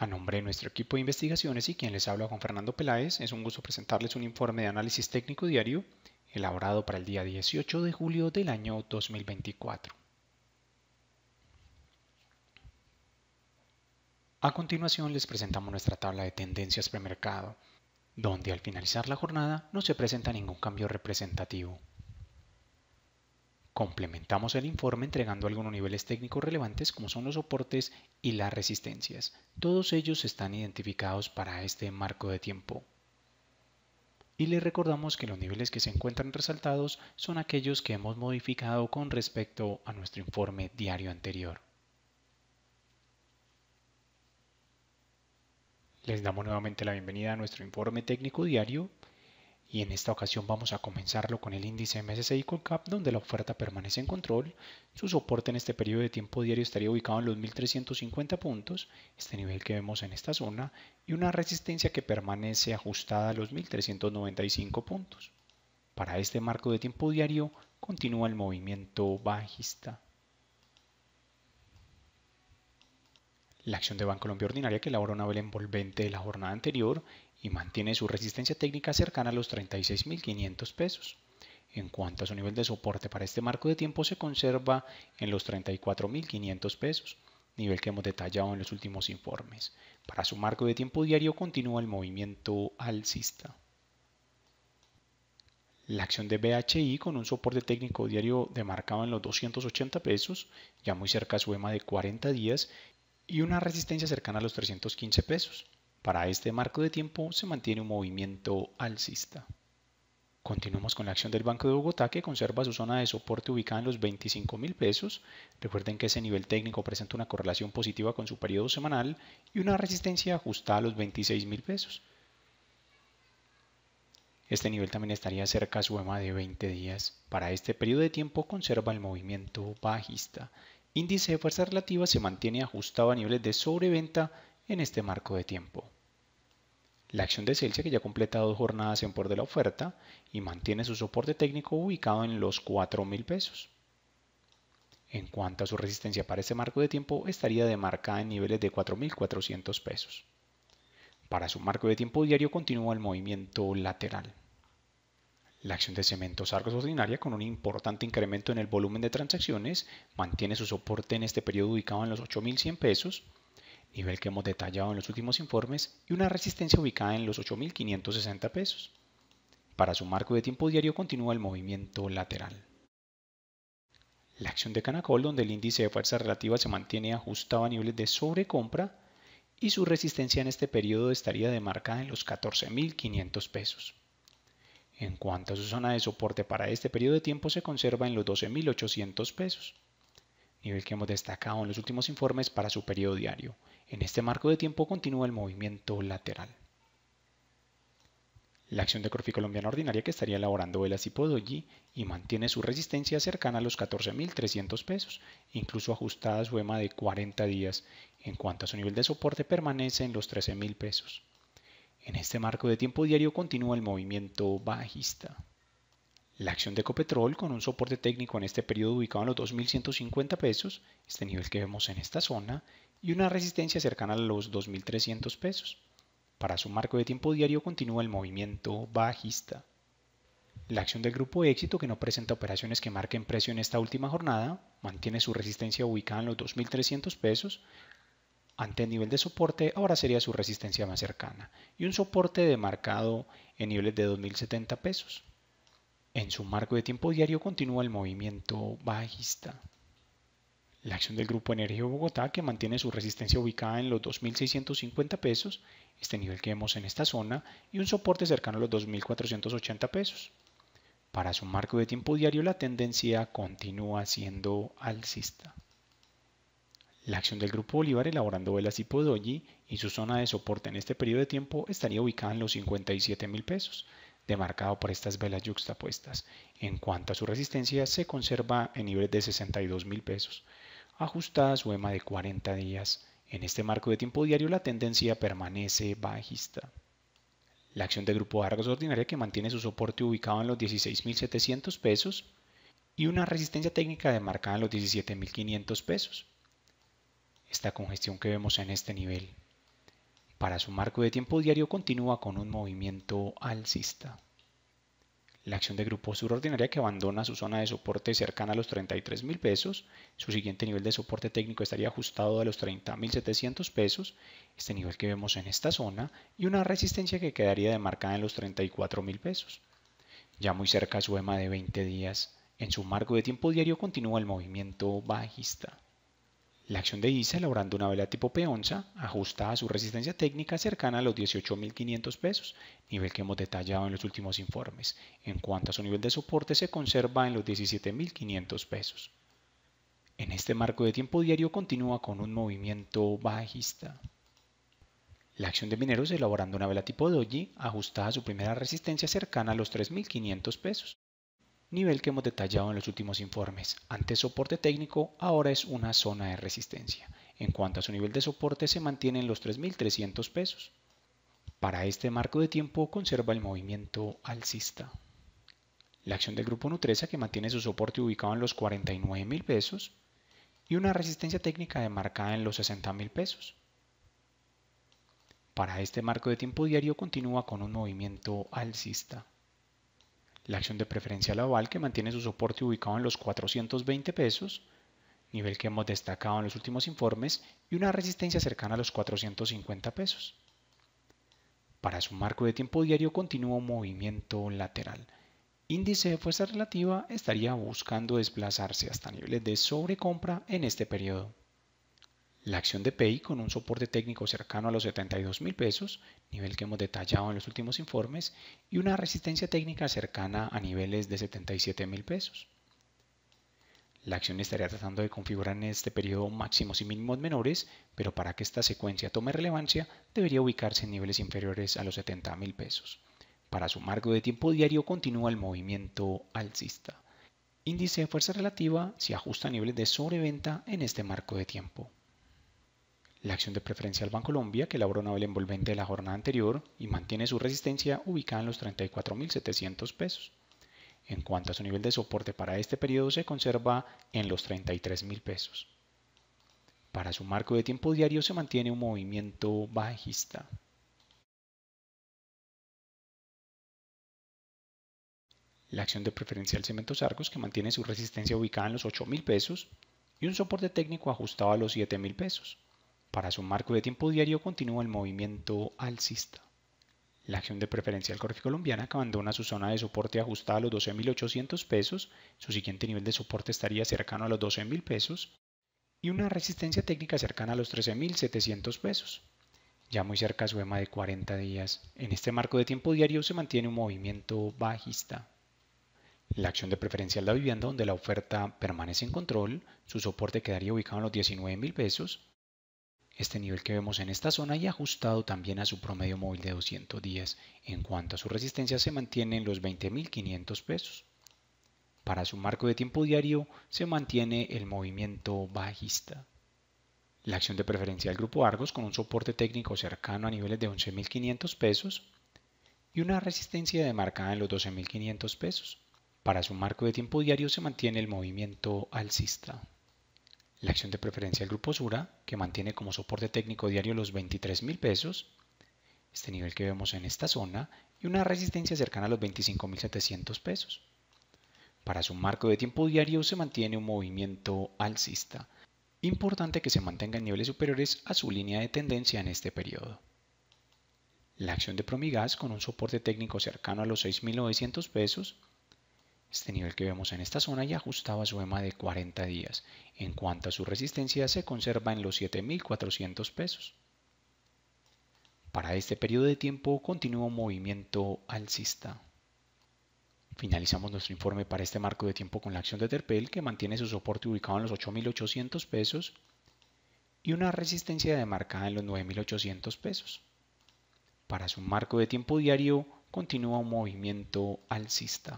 A nombre de nuestro equipo de investigaciones y quien les habla Juan Fernando Peláez, es un gusto presentarles un informe de análisis técnico diario elaborado para el día 18 de julio del año 2024. A continuación les presentamos nuestra tabla de tendencias premercado, donde al finalizar la jornada no se presenta ningún cambio representativo. Complementamos el informe entregando algunos niveles técnicos relevantes como son los soportes y las resistencias. Todos ellos están identificados para este marco de tiempo. Y les recordamos que los niveles que se encuentran resaltados son aquellos que hemos modificado con respecto a nuestro informe diario anterior. Les damos nuevamente la bienvenida a nuestro informe técnico diario y en esta ocasión vamos a comenzarlo con el índice MSCI Cap donde la oferta permanece en control, su soporte en este periodo de tiempo diario estaría ubicado en los 1350 puntos, este nivel que vemos en esta zona, y una resistencia que permanece ajustada a los 1395 puntos. Para este marco de tiempo diario continúa el movimiento bajista. La acción de Banco Colombia Ordinaria que elaboró una vela envolvente de la jornada anterior y mantiene su resistencia técnica cercana a los 36.500 pesos. En cuanto a su nivel de soporte para este marco de tiempo se conserva en los 34.500 pesos, nivel que hemos detallado en los últimos informes. Para su marco de tiempo diario continúa el movimiento alcista. La acción de BHI con un soporte técnico diario demarcado en los 280 pesos, ya muy cerca a su EMA de 40 días, y una resistencia cercana a los 315 pesos. Para este marco de tiempo se mantiene un movimiento alcista. Continuamos con la acción del Banco de Bogotá que conserva su zona de soporte ubicada en los 25 mil pesos. Recuerden que ese nivel técnico presenta una correlación positiva con su periodo semanal y una resistencia ajustada a los 26 mil pesos. Este nivel también estaría cerca a su EMA de 20 días. Para este periodo de tiempo conserva el movimiento bajista. Índice de fuerza relativa se mantiene ajustado a niveles de sobreventa en este marco de tiempo. La acción de Celsius, que ya ha completado dos jornadas en por de la oferta y mantiene su soporte técnico ubicado en los 4,000 pesos. En cuanto a su resistencia para este marco de tiempo, estaría demarcada en niveles de 4.400 pesos. Para su marco de tiempo diario continúa el movimiento lateral. La acción de cementos Argos ordinaria, con un importante incremento en el volumen de transacciones, mantiene su soporte en este periodo ubicado en los 8.100 pesos nivel que hemos detallado en los últimos informes, y una resistencia ubicada en los 8.560 pesos. Para su marco de tiempo diario continúa el movimiento lateral. La acción de Canacol, donde el índice de fuerza relativa se mantiene ajustado a niveles de sobrecompra y su resistencia en este periodo estaría demarcada en los 14.500 pesos. En cuanto a su zona de soporte para este periodo de tiempo se conserva en los 12.800 pesos, nivel que hemos destacado en los últimos informes para su periodo diario, en este marco de tiempo continúa el movimiento lateral. La acción de Corfi colombiana ordinaria que estaría elaborando el Doji y mantiene su resistencia cercana a los 14.300 pesos, incluso ajustada a su EMA de 40 días. En cuanto a su nivel de soporte permanece en los 13.000 pesos. En este marco de tiempo diario continúa el movimiento bajista. La acción de Ecopetrol con un soporte técnico en este periodo ubicado en los 2.150 pesos, este nivel que vemos en esta zona, y una resistencia cercana a los 2.300 pesos. Para su marco de tiempo diario continúa el movimiento bajista. La acción del grupo de éxito, que no presenta operaciones que marquen precio en esta última jornada, mantiene su resistencia ubicada en los 2.300 pesos. Ante el nivel de soporte, ahora sería su resistencia más cercana, y un soporte demarcado en niveles de 2.070 pesos. En su marco de tiempo diario continúa el movimiento bajista. La acción del Grupo Energía Bogotá, que mantiene su resistencia ubicada en los 2.650 pesos, este nivel que vemos en esta zona, y un soporte cercano a los 2.480 pesos. Para su marco de tiempo diario, la tendencia continúa siendo alcista. La acción del Grupo Bolívar elaborando velas tipo doji y su zona de soporte en este periodo de tiempo estaría ubicada en los 57 mil pesos, demarcado por estas velas yuxtapuestas. En cuanto a su resistencia, se conserva en niveles de 62 mil pesos ajustada a su EMA de 40 días. En este marco de tiempo diario la tendencia permanece bajista. La acción de grupo de Argos ordinaria que mantiene su soporte ubicado en los 16.700 pesos y una resistencia técnica demarcada en los 17.500 pesos. Esta congestión que vemos en este nivel para su marco de tiempo diario continúa con un movimiento alcista la acción de grupo subordinaria que abandona su zona de soporte cercana a los 33 mil pesos, su siguiente nivel de soporte técnico estaría ajustado a los 30.700 pesos, este nivel que vemos en esta zona, y una resistencia que quedaría demarcada en los 34 mil pesos. Ya muy cerca su EMA de 20 días, en su marco de tiempo diario continúa el movimiento bajista. La acción de ISA elaborando una vela tipo peonza, ajustada a su resistencia técnica cercana a los 18.500 pesos, nivel que hemos detallado en los últimos informes. En cuanto a su nivel de soporte se conserva en los 17.500 pesos. En este marco de tiempo diario continúa con un movimiento bajista. La acción de mineros elaborando una vela tipo Doji ajustada a su primera resistencia cercana a los 3.500 pesos, nivel que hemos detallado en los últimos informes. Antes soporte técnico, ahora es una zona de resistencia. En cuanto a su nivel de soporte, se mantiene en los 3.300 pesos. Para este marco de tiempo, conserva el movimiento alcista. La acción del grupo Nutresa, que mantiene su soporte ubicado en los 49.000 pesos, y una resistencia técnica demarcada en los 60.000 pesos. Para este marco de tiempo diario, continúa con un movimiento alcista la acción de preferencia Laval que mantiene su soporte ubicado en los 420 pesos, nivel que hemos destacado en los últimos informes, y una resistencia cercana a los 450 pesos. Para su marco de tiempo diario continúa un movimiento lateral. Índice de fuerza relativa estaría buscando desplazarse hasta niveles de sobrecompra en este periodo la acción de PEI con un soporte técnico cercano a los 72 mil pesos, nivel que hemos detallado en los últimos informes, y una resistencia técnica cercana a niveles de 77 mil pesos. La acción estaría tratando de configurar en este periodo máximos y mínimos menores, pero para que esta secuencia tome relevancia debería ubicarse en niveles inferiores a los 70 mil pesos. Para su marco de tiempo diario continúa el movimiento alcista. Índice de fuerza relativa se ajusta a niveles de sobreventa en este marco de tiempo. La acción de preferencia al Colombia que elaboró vela envolvente de la jornada anterior y mantiene su resistencia ubicada en los 34.700 pesos. En cuanto a su nivel de soporte para este periodo, se conserva en los 33.000 pesos. Para su marco de tiempo diario se mantiene un movimiento bajista. La acción de preferencial Cementos Arcos, que mantiene su resistencia ubicada en los 8.000 pesos, y un soporte técnico ajustado a los 7.000 pesos. Para su marco de tiempo diario continúa el movimiento alcista. La acción de preferencia del colombiana que abandona su zona de soporte ajustada a los 12.800 pesos, su siguiente nivel de soporte estaría cercano a los 12.000 pesos y una resistencia técnica cercana a los 13.700 pesos. Ya muy cerca a su EMA de 40 días, en este marco de tiempo diario se mantiene un movimiento bajista. La acción de preferencia de la vivienda donde la oferta permanece en control, su soporte quedaría ubicado en los 19.000 pesos, este nivel que vemos en esta zona y ajustado también a su promedio móvil de 210. En cuanto a su resistencia se mantiene en los 20.500 pesos. Para su marco de tiempo diario se mantiene el movimiento bajista. La acción de preferencia del grupo Argos con un soporte técnico cercano a niveles de 11.500 pesos y una resistencia demarcada en los 12.500 pesos. Para su marco de tiempo diario se mantiene el movimiento alcista la acción de preferencia del grupo Sura, que mantiene como soporte técnico diario los 23 mil pesos, este nivel que vemos en esta zona, y una resistencia cercana a los 25.700 pesos. Para su marco de tiempo diario se mantiene un movimiento alcista, importante que se mantenga en niveles superiores a su línea de tendencia en este periodo. La acción de Promigas con un soporte técnico cercano a los 6.900 pesos este nivel que vemos en esta zona ya ajustaba su EMA de 40 días. En cuanto a su resistencia, se conserva en los 7.400 pesos. Para este periodo de tiempo continúa un movimiento alcista. Finalizamos nuestro informe para este marco de tiempo con la acción de Terpel que mantiene su soporte ubicado en los 8.800 pesos y una resistencia demarcada en los 9.800 pesos. Para su marco de tiempo diario continúa un movimiento alcista.